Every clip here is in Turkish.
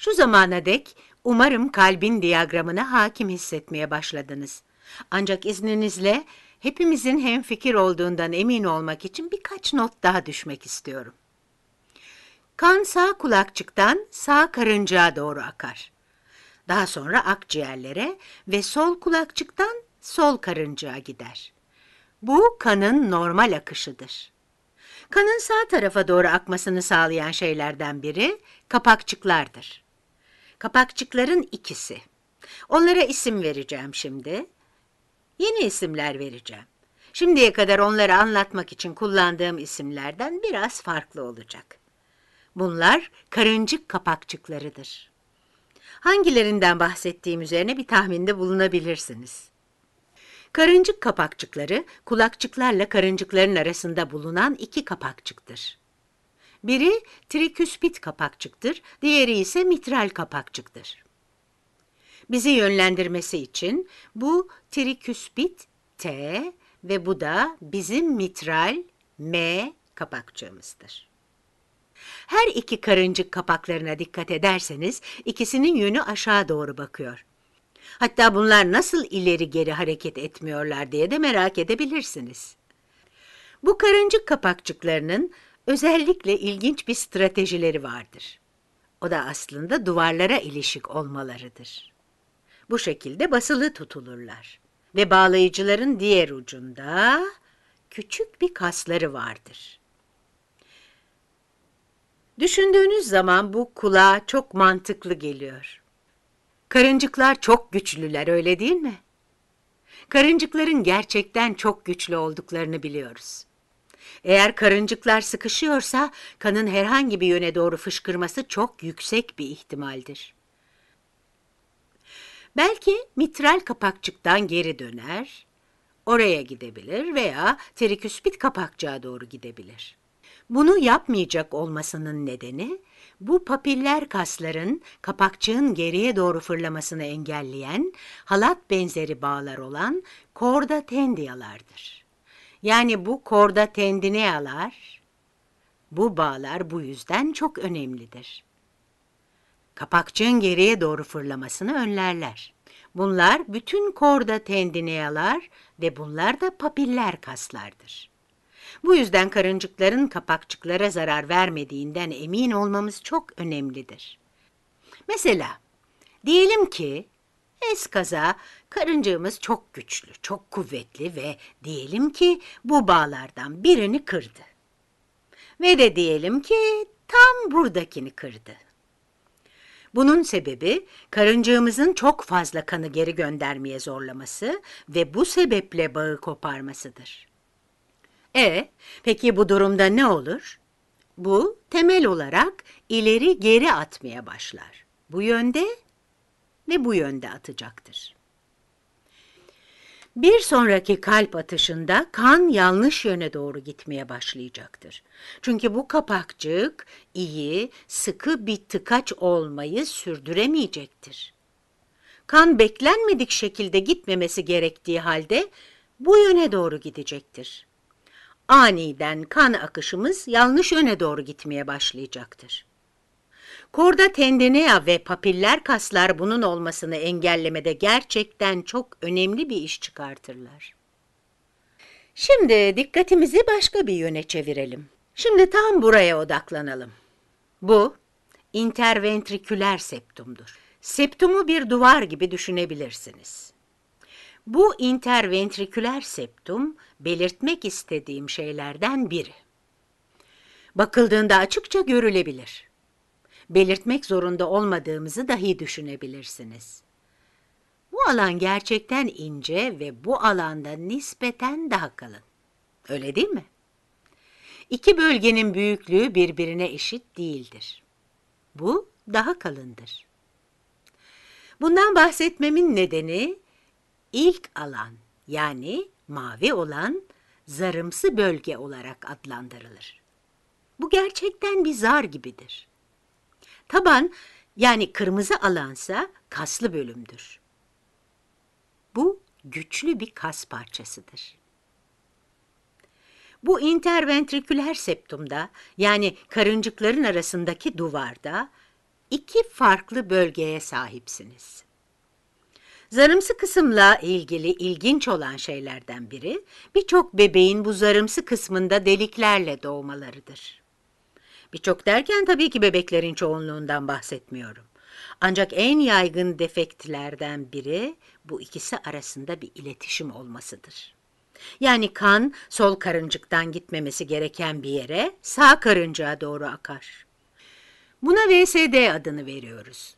Şu zamana dek umarım kalbin diyagramına hakim hissetmeye başladınız. Ancak izninizle hepimizin hem fikir olduğundan emin olmak için birkaç not daha düşmek istiyorum. Kan sağ kulakçıktan sağ karıncaya doğru akar. Daha sonra akciğerlere ve sol kulakçıktan sol karıncaya gider. Bu kanın normal akışıdır. Kanın sağ tarafa doğru akmasını sağlayan şeylerden biri kapakçıklardır. Kapakçıkların ikisi. Onlara isim vereceğim şimdi. Yeni isimler vereceğim. Şimdiye kadar onları anlatmak için kullandığım isimlerden biraz farklı olacak. Bunlar karıncık kapakçıklarıdır. Hangilerinden bahsettiğim üzerine bir tahminde bulunabilirsiniz. Karıncık kapakçıkları kulakçıklarla karıncıkların arasında bulunan iki kapakçıktır. Biri triküspit kapakçıktır, diğeri ise mitral kapakçıktır. Bizi yönlendirmesi için bu triküspit T ve bu da bizim mitral M kapakçığımızdır. Her iki karıncık kapaklarına dikkat ederseniz ikisinin yönü aşağı doğru bakıyor. Hatta bunlar nasıl ileri geri hareket etmiyorlar diye de merak edebilirsiniz. Bu karıncık kapakçıklarının özellikle ilginç bir stratejileri vardır. O da aslında duvarlara ilişik olmalarıdır. Bu şekilde basılı tutulurlar ve bağlayıcıların diğer ucunda küçük bir kasları vardır. Düşündüğünüz zaman bu kulağa çok mantıklı geliyor. Karıncıklar çok güçlüler öyle değil mi? Karıncıkların gerçekten çok güçlü olduklarını biliyoruz. Eğer karıncıklar sıkışıyorsa kanın herhangi bir yöne doğru fışkırması çok yüksek bir ihtimaldir. Belki mitral kapakçıktan geri döner, oraya gidebilir veya teriküspit kapakçığa doğru gidebilir. Bunu yapmayacak olmasının nedeni bu papiller kasların kapakçığın geriye doğru fırlamasını engelleyen halat benzeri bağlar olan korda tendiyalardır. Yani bu korda tendinealar, bu bağlar bu yüzden çok önemlidir. Kapakçığın geriye doğru fırlamasını önlerler. Bunlar bütün korda tendinealar ve bunlar da papiller kaslardır. Bu yüzden karıncıkların kapakçıklara zarar vermediğinden emin olmamız çok önemlidir. Mesela diyelim ki Eskaza karıncığımız çok güçlü, çok kuvvetli ve diyelim ki bu bağlardan birini kırdı. Ve de diyelim ki tam buradakini kırdı. Bunun sebebi karıncığımızın çok fazla kanı geri göndermeye zorlaması ve bu sebeple bağı koparmasıdır. E peki bu durumda ne olur? Bu temel olarak ileri geri atmaya başlar. Bu yönde ve bu yönde atacaktır. Bir sonraki kalp atışında kan yanlış yöne doğru gitmeye başlayacaktır. Çünkü bu kapakçık iyi, sıkı bir tıkaç olmayı sürdüremeyecektir. Kan beklenmedik şekilde gitmemesi gerektiği halde bu yöne doğru gidecektir. Aniden kan akışımız yanlış yöne doğru gitmeye başlayacaktır. Korda tendenea ve papiller kaslar bunun olmasını engellemede gerçekten çok önemli bir iş çıkartırlar. Şimdi dikkatimizi başka bir yöne çevirelim. Şimdi tam buraya odaklanalım. Bu interventriküler septumdur. Septumu bir duvar gibi düşünebilirsiniz. Bu interventriküler septum belirtmek istediğim şeylerden biri. Bakıldığında açıkça görülebilir belirtmek zorunda olmadığımızı dahi düşünebilirsiniz. Bu alan gerçekten ince ve bu alanda nispeten daha kalın. Öyle değil mi? İki bölgenin büyüklüğü birbirine eşit değildir. Bu daha kalındır. Bundan bahsetmemin nedeni ilk alan yani mavi olan zarımsı bölge olarak adlandırılır. Bu gerçekten bir zar gibidir. Taban yani kırmızı alansa kaslı bölümdür. Bu güçlü bir kas parçasıdır. Bu interventriküler septumda yani karıncıkların arasındaki duvarda iki farklı bölgeye sahipsiniz. Zarımsı kısımla ilgili ilginç olan şeylerden biri birçok bebeğin bu zarımsı kısmında deliklerle doğmalarıdır. Birçok derken tabii ki bebeklerin çoğunluğundan bahsetmiyorum. Ancak en yaygın defektlerden biri bu ikisi arasında bir iletişim olmasıdır. Yani kan sol karıncıktan gitmemesi gereken bir yere sağ karıncaya doğru akar. Buna VSD adını veriyoruz.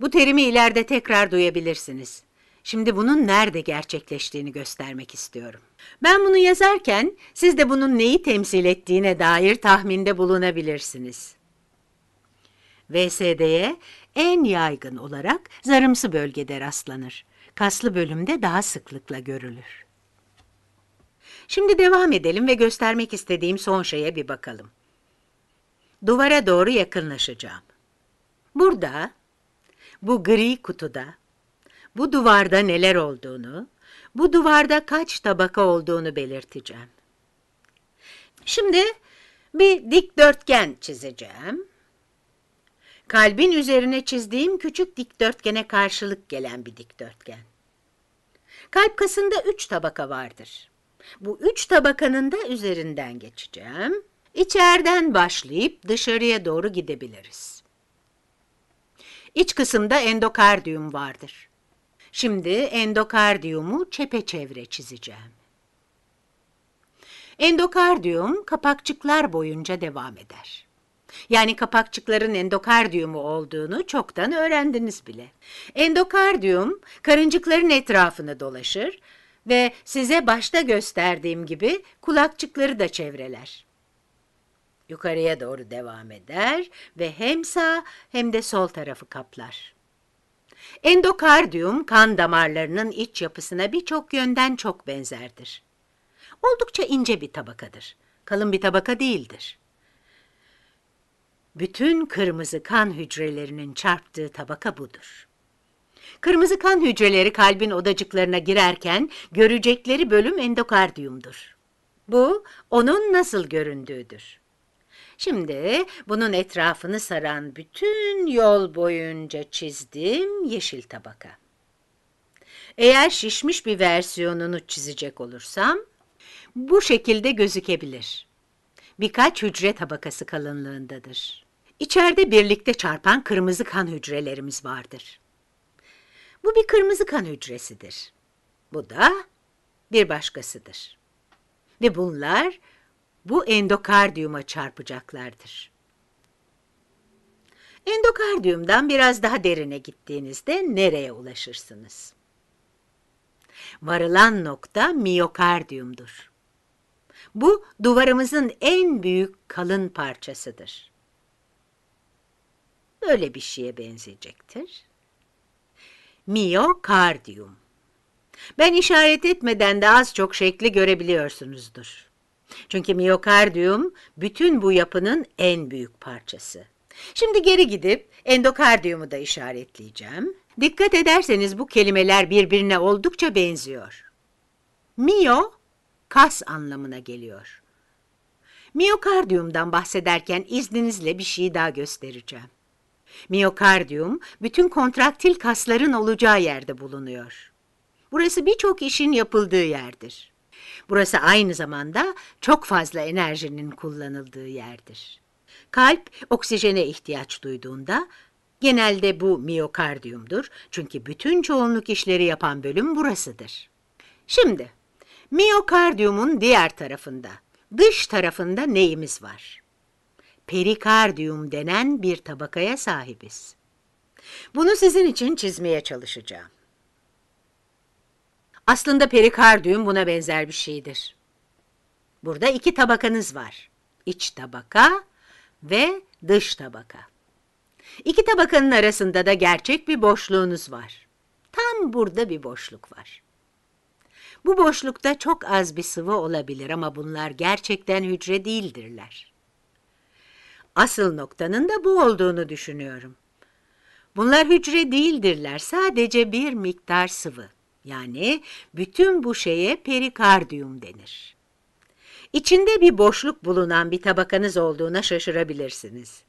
Bu terimi ileride tekrar duyabilirsiniz. Şimdi bunun nerede gerçekleştiğini göstermek istiyorum. Ben bunu yazarken siz de bunun neyi temsil ettiğine dair tahminde bulunabilirsiniz. VSD'ye en yaygın olarak zarımsı bölgede rastlanır. Kaslı bölümde daha sıklıkla görülür. Şimdi devam edelim ve göstermek istediğim son şeye bir bakalım. Duvara doğru yakınlaşacağım. Burada, bu gri kutuda bu duvarda neler olduğunu, bu duvarda kaç tabaka olduğunu belirteceğim. Şimdi bir dikdörtgen çizeceğim. Kalbin üzerine çizdiğim küçük dikdörtgene karşılık gelen bir dikdörtgen. Kalp kasında üç tabaka vardır. Bu üç tabakanın da üzerinden geçeceğim. İçeriden başlayıp dışarıya doğru gidebiliriz. İç kısımda endokardiyum vardır. Şimdi endokardiyumu çepeçevre çizeceğim. Endokardiyum kapakçıklar boyunca devam eder. Yani kapakçıkların endokardiyumu olduğunu çoktan öğrendiniz bile. Endokardiyum karıncıkların etrafını dolaşır ve size başta gösterdiğim gibi kulakçıkları da çevreler. Yukarıya doğru devam eder ve hem sağ hem de sol tarafı kaplar. Endokardiyum kan damarlarının iç yapısına birçok yönden çok benzerdir. Oldukça ince bir tabakadır. Kalın bir tabaka değildir. Bütün kırmızı kan hücrelerinin çarptığı tabaka budur. Kırmızı kan hücreleri kalbin odacıklarına girerken görecekleri bölüm endokardiyumdur. Bu onun nasıl göründüğüdür. Şimdi bunun etrafını saran bütün yol boyunca çizdim yeşil tabaka. Eğer şişmiş bir versiyonunu çizecek olursam bu şekilde gözükebilir. Birkaç hücre tabakası kalınlığındadır. İçeride birlikte çarpan kırmızı kan hücrelerimiz vardır. Bu bir kırmızı kan hücresidir. Bu da bir başkasıdır. Ve bunlar bu endokardiyuma çarpacaklardır. Endokardiyumdan biraz daha derine gittiğinizde nereye ulaşırsınız? Varılan nokta miyokardiyumdur. Bu duvarımızın en büyük kalın parçasıdır. Böyle bir şeye benzeyecektir. Miyokardiyum. Ben işaret etmeden de az çok şekli görebiliyorsunuzdur. Çünkü miyokardiyum bütün bu yapının en büyük parçası. Şimdi geri gidip endokardiyumu da işaretleyeceğim. Dikkat ederseniz bu kelimeler birbirine oldukça benziyor. Miyo, kas anlamına geliyor. Miyokardiyumdan bahsederken izninizle bir şey daha göstereceğim. Miyokardiyum, bütün kontraktil kasların olacağı yerde bulunuyor. Burası birçok işin yapıldığı yerdir. Burası aynı zamanda çok fazla enerjinin kullanıldığı yerdir. Kalp oksijene ihtiyaç duyduğunda genelde bu miyokardiyumdur çünkü bütün çoğunluk işleri yapan bölüm burasıdır. Şimdi miyokardiyumun diğer tarafında, dış tarafında neyimiz var? Perikardiyum denen bir tabakaya sahibiz. Bunu sizin için çizmeye çalışacağım. Aslında perikardium buna benzer bir şeydir. Burada iki tabakanız var. İç tabaka ve dış tabaka. İki tabakanın arasında da gerçek bir boşluğunuz var. Tam burada bir boşluk var. Bu boşlukta çok az bir sıvı olabilir ama bunlar gerçekten hücre değildirler. Asıl noktanın da bu olduğunu düşünüyorum. Bunlar hücre değildirler, sadece bir miktar sıvı. Yani bütün bu şeye perikardiyum denir. İçinde bir boşluk bulunan bir tabakanız olduğuna şaşırabilirsiniz.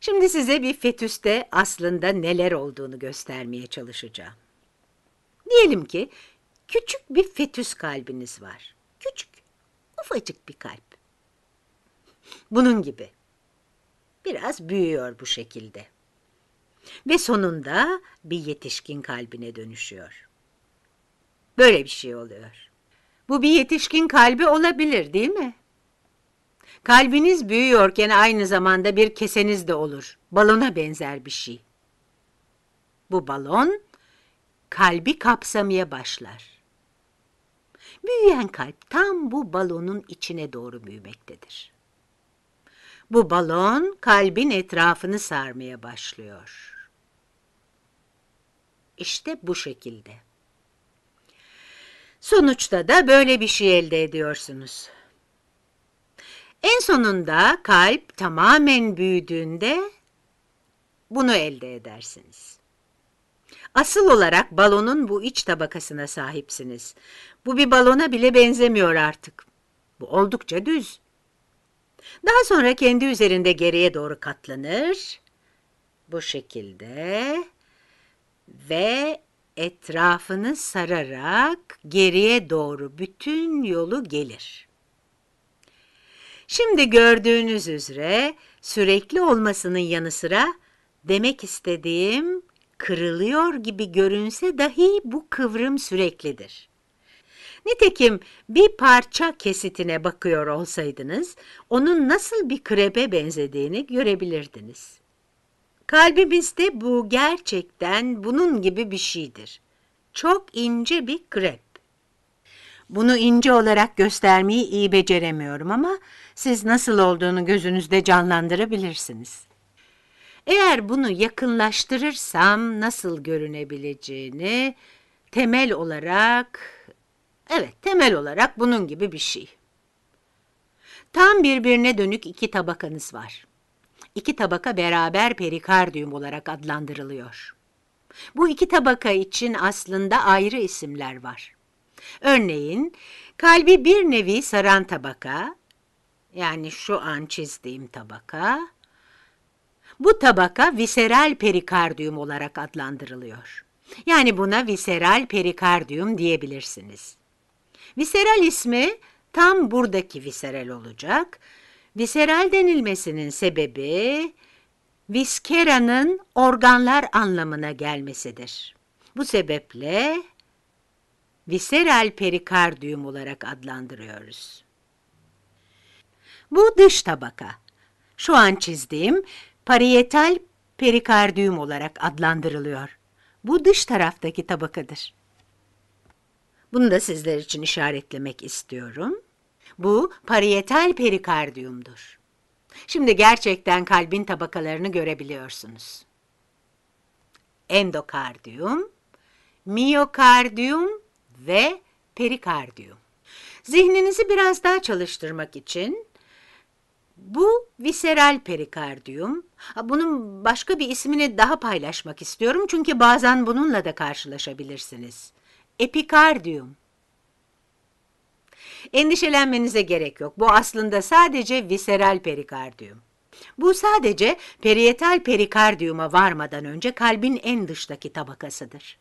Şimdi size bir fetüste aslında neler olduğunu göstermeye çalışacağım. Diyelim ki küçük bir fetüs kalbiniz var. Küçük, ufacık bir kalp. Bunun gibi. Biraz büyüyor bu şekilde. Ve sonunda bir yetişkin kalbine dönüşüyor. Böyle bir şey oluyor. Bu bir yetişkin kalbi olabilir değil mi? Kalbiniz büyüyorken aynı zamanda bir keseniz de olur. Balona benzer bir şey. Bu balon kalbi kapsamaya başlar. Büyüyen kalp tam bu balonun içine doğru büyümektedir. Bu balon kalbin etrafını sarmaya başlıyor. İşte bu şekilde. Sonuçta da böyle bir şey elde ediyorsunuz. En sonunda kalp tamamen büyüdüğünde bunu elde edersiniz. Asıl olarak balonun bu iç tabakasına sahipsiniz. Bu bir balona bile benzemiyor artık. Bu oldukça düz. Daha sonra kendi üzerinde geriye doğru katlanır. Bu şekilde ve etrafını sararak geriye doğru bütün yolu gelir. Şimdi gördüğünüz üzere sürekli olmasının yanı sıra demek istediğim kırılıyor gibi görünse dahi bu kıvrım süreklidir. Nitekim bir parça kesitine bakıyor olsaydınız, onun nasıl bir krepe benzediğini görebilirdiniz. Kalbimizde bu gerçekten bunun gibi bir şeydir. Çok ince bir krep. Bunu ince olarak göstermeyi iyi beceremiyorum ama siz nasıl olduğunu gözünüzde canlandırabilirsiniz. Eğer bunu yakınlaştırırsam nasıl görünebileceğini temel olarak, evet temel olarak bunun gibi bir şey. Tam birbirine dönük iki tabakanız var iki tabaka beraber perikardium olarak adlandırılıyor. Bu iki tabaka için aslında ayrı isimler var. Örneğin kalbi bir nevi saran tabaka, yani şu an çizdiğim tabaka, bu tabaka viseral perikardium olarak adlandırılıyor. Yani buna viseral perikardium diyebilirsiniz. Viseral ismi tam buradaki viseral olacak Viseral denilmesinin sebebi viskera'nın organlar anlamına gelmesidir. Bu sebeple viseral perikardiyum olarak adlandırıyoruz. Bu dış tabaka. Şu an çizdiğim parietal perikardiyum olarak adlandırılıyor. Bu dış taraftaki tabakadır. Bunu da sizler için işaretlemek istiyorum. Bu parietal perikardiyumdur. Şimdi gerçekten kalbin tabakalarını görebiliyorsunuz. Endokardiyum, miyokardiyum ve perikardiyum. Zihninizi biraz daha çalıştırmak için bu viseral perikardiyum. Bunun başka bir ismini daha paylaşmak istiyorum çünkü bazen bununla da karşılaşabilirsiniz. Epikardiyum. Endişelenmenize gerek yok. Bu aslında sadece viseral perikardiyum. Bu sadece periyetal perikardiyuma varmadan önce kalbin en dıştaki tabakasıdır.